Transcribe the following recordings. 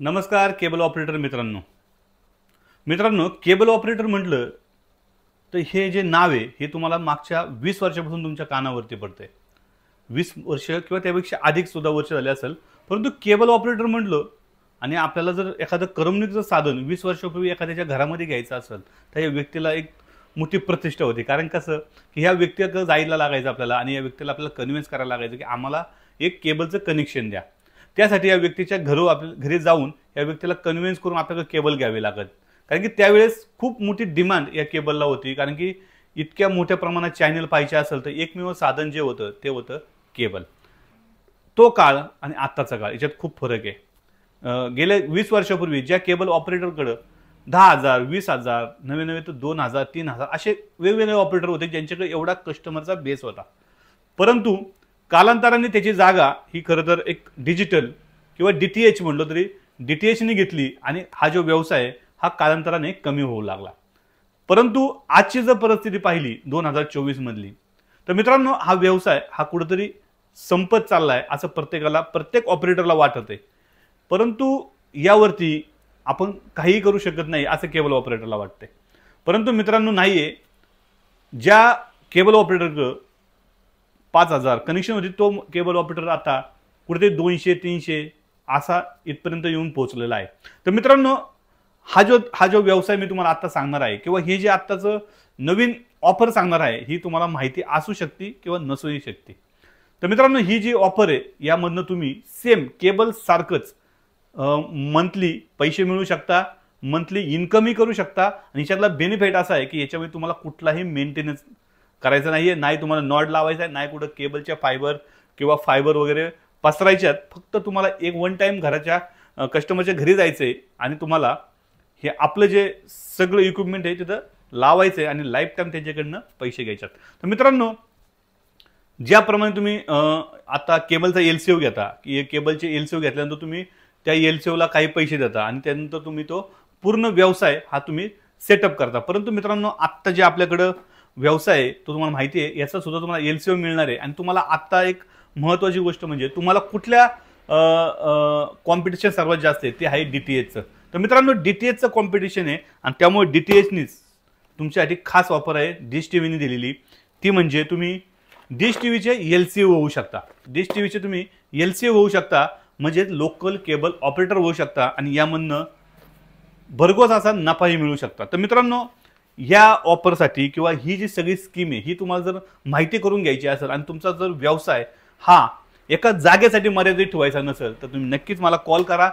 नमस्कार cable operator मित्रांनो मित्रांनो केबल ऑपरेटर म्हटलं तर हे जे नाव आहे हे तुम्हाला मागच्या वीस वर्षापासून तुमच्या कानावरती पडतं वीस वर्ष किंवा त्यापेक्षा अधिक सुद्धा वर्ष झाले असेल परंतु केबल ऑपरेटर म्हटलं आणि आपल्याला जर एखादं करमणुकीचं साधन वीस वर्षापूर्वी एखाद्याच्या घरामध्ये घ्यायचं असेल तर या व्यक्तीला एक मोठी प्रतिष्ठा होती कारण कसं की ह्या व्यक्तीला जायला लागायचं आपल्याला आणि या व्यक्तीला आपल्याला कन्व्हिन्स करायला लागायचं की आम्हाला एक केबलचं कनेक्शन द्या त्यासाठी या व्यक्तीच्या घरो आपल्या घरी जाऊन या व्यक्तीला कन्व्हिन्स करून आपल्याकडे केबल घ्यावी लागत कारण की त्यावेळेस खूप मोठी डिमांड या केबलला होती कारण की इतक्या मोठ्या प्रमाणात चॅनल पाहिजे असेल तर एकमेव साधन जे होतं ते होतं केबल तो काळ आणि आत्ताचा काळ याच्यात खूप फरक आहे गेल्या वीस वर्षापूर्वी ज्या केबल ऑपरेटरकडं दहा हजार वीस हजार नवे नवे तर दोन हजार तीन हजार असे वेगवेगळे ऑपरेटर होते ज्यांच्याकडे एवढा कस्टमरचा बेस होता परंतु कालांतराने त्याची जागा ही खरं तर एक डिजिटल किंवा डी टी एच म्हटलं तरी डी टी एचने घेतली आणि हा जो व्यवसाय हा कालांतराने कमी होऊ लागला परंतु आजची जर परिस्थिती पाहिली दोन हजार चोवीसमधली तर मित्रांनो हा व्यवसाय हा कुठंतरी संपत चालला आहे असं प्रत्येकाला प्रत्येक ऑपरेटरला वाटत आहे परंतु यावरती आपण काहीही करू शकत नाही असं केबल ऑपरेटरला वाटते परंतु मित्रांनो नाही आहे ज्या केबल ऑपरेटरचं पाच हजार कनेक्शन होती तो केबल ऑपरेटर आता कुठे दोनशे तीनशे असा इथपर्यंत येऊन पोहोचलेला आहे तर मित्रांनो हा जो हा जो व्यवसाय मी तुम्हाला आत्ता सांगणार आहे किंवा हे जे आत्ताचं नवीन ऑफर सांगणार आहे ही तुम्हाला माहिती असू शकते किंवा नसूही शकते तर मित्रांनो ही जी ऑफर आहे यामधनं तुम्ही सेम केबल सारखंच मंथली पैसे मिळू शकता मंथली इन्कमही करू शकता आणि याच्यातला बेनिफिट असा आहे की याच्यामध्ये तुम्हाला कुठलाही मेंटेनन्स करायचं नाहीये नाही तुम्हाला नॉड लावायचा आहे नाही कुठं केबलच्या फायबर किंवा फायबर वगैरे आहेत फक्त तुम्हाला एक वन टाईम घराच्या कस्टमरच्या घरी जायचं आहे आणि तुम्हाला हे आपलं जे सगळं इक्विपमेंट आहे तिथं लावायचं आहे आणि लाईफ टाईम त्यांच्याकडनं पैसे घ्यायच्यात तर मित्रांनो ज्याप्रमाणे तुम्ही आता केबलचा एल सी ओ घेता की केबलचे एल सी ओ घेतल्यानंतर तुम्ही त्या एल सी ओला काही पैसे देता आणि त्यानंतर तुम्ही तो पूर्ण व्यवसाय हा तुम्ही सेटअप करता परंतु मित्रांनो आत्ता जे आपल्याकडं व्यवसाय तो तुम्हाला माहिती आहे याचा सुद्धा तुम्हाला एल सी मिळणार आहे आणि तुम्हाला आत्ता एक महत्त्वाची गोष्ट म्हणजे तुम्हाला कुठल्या कॉम्पिटिशन सर्वात जास्त आहे ते आहे डी टी एचचं तर मित्रांनो डी टी एचचं कॉम्पिटिशन आहे आणि त्यामुळे डी टी एचनीच तुमच्यासाठी खास ऑफर आहे डिश टी व्हीने दिलेली ती म्हणजे तुम्ही डिश टी व्हीचे एल सी ओ होऊ शकता डिश टी व्हीचे तुम्ही एल सी ओ होऊ शकता म्हणजे लोकल केबल ऑपरेटर होऊ शकता आणि यामधनं भरघोस असा नफाही मिळू शकता तर मित्रांनो या ऑफरसाठी किंवा ही जी सगळी स्कीम आहे ही तुम्हाला जर माहिती करून घ्यायची असेल आणि तुमचा जर व्यवसाय हा एका जागेसाठी मर्यादित ठेवायचा नसेल तर तुम्ही नक्कीच मला कॉल करा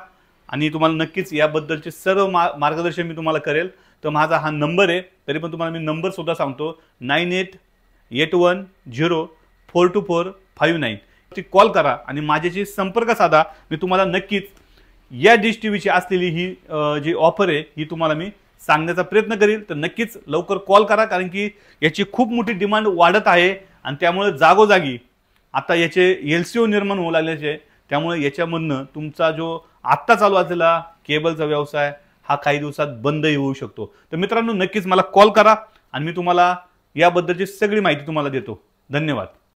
आणि तुम्हाला नक्कीच याबद्दलचे सर्व मा मार्गदर्शन मी तुम्हाला करेल तर माझा हा नंबर आहे तरी पण तुम्हाला मी नंबर सुद्धा सांगतो nine eight eight one zero four two four five nine ती कॉल करा आणि माझ्याशी संपर्क साधा मी तुम्हाला नक्कीच या डिश टी व्हीची असलेली ही जी ऑफर आहे ही तुम्हाला मी सांगण्याचा प्रयत्न करील तर नक्कीच लवकर कॉल करा कारण की याची खूप मोठी डिमांड वाढत आहे आणि त्यामुळे जागोजागी आता याचे एल सी ओ निर्माण होऊ लागल्याचे त्यामुळे याच्यामधनं तुमचा जो आत्ता चालू असलेला केबलचा व्यवसाय हा काही दिवसात बंदही होऊ शकतो तर मित्रांनो नक्कीच मला कॉल करा आणि मी तुम्हाला याबद्दलची सगळी माहिती तुम्हाला देतो धन्यवाद